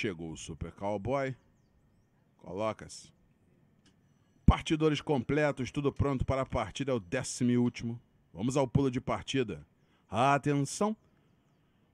chegou o Super Cowboy. Coloca-se. Partidores completos, tudo pronto para a partida, é o décimo e último. Vamos ao pulo de partida. Atenção!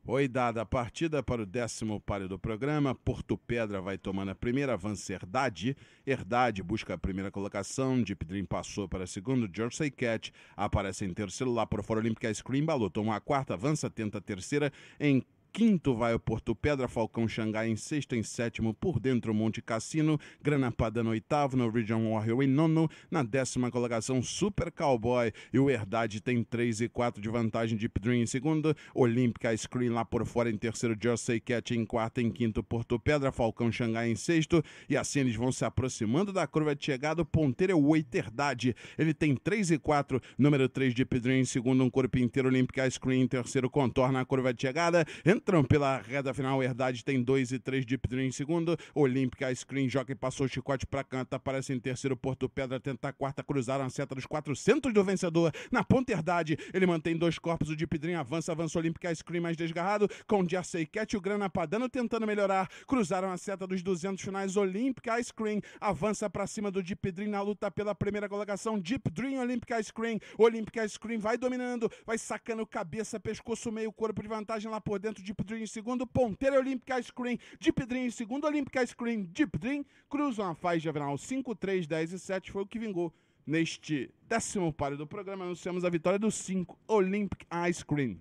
Foi dada a partida para o décimo páreo do programa. Porto Pedra vai tomando a primeira, avança Herdade. Herdade busca a primeira colocação. Deep Dream passou para segundo. Jersey Cat aparece em terceiro lá por fora. Olímpica Screen toma a quarta, avança, tenta a terceira. Em quinto vai o Porto Pedra, Falcão Xangai em sexto, em sétimo por dentro Monte Cassino, Granapada no oitavo, no Region Warrior em nono, na décima colocação Super Cowboy e o Herdade tem 3 e 4 de vantagem Deep Dream em segundo, Olímpica Screen lá por fora em terceiro, Jersey Cat em quarto, em quinto Porto Pedra, Falcão Xangai em sexto e assim eles vão se aproximando da curva de chegada, o ponteiro é o oito Herdade, ele tem 3 e 4, número 3 Deep Dream em segundo, um corpo inteiro Olímpica Screen em terceiro, contorna a curva de chegada, entra pela reta final, Herdade tem 2 e 3 Deep Dream em segundo. Olímpica Screen Jockey passou o chicote pra canta. Aparece em terceiro. Porto Pedra tenta a quarta cruzar a seta dos 400 do vencedor. Na ponta Herdade, ele mantém dois corpos. O Deep Dream avança, avança Olímpica Screen mais desgarrado. Com Jersey Cat e o Grana Padano tentando melhorar. Cruzaram a seta dos 200 finais. Olímpica Screen avança pra cima do Deep Dream na luta pela primeira colocação. Deep Dream Olímpica Screen. Olímpica Screen vai dominando, vai sacando cabeça, pescoço, meio corpo de vantagem lá por dentro de Deep Dream em segundo, Ponteira Olympic Ice Cream, Deep Dream em segundo, Olympic Ice Cream, Deep Dream, cruzam a faixa diagonal 5, 3, 10 e 7, foi o que vingou neste décimo páreo do programa. Anunciamos a vitória do 5, Olympic Ice Cream.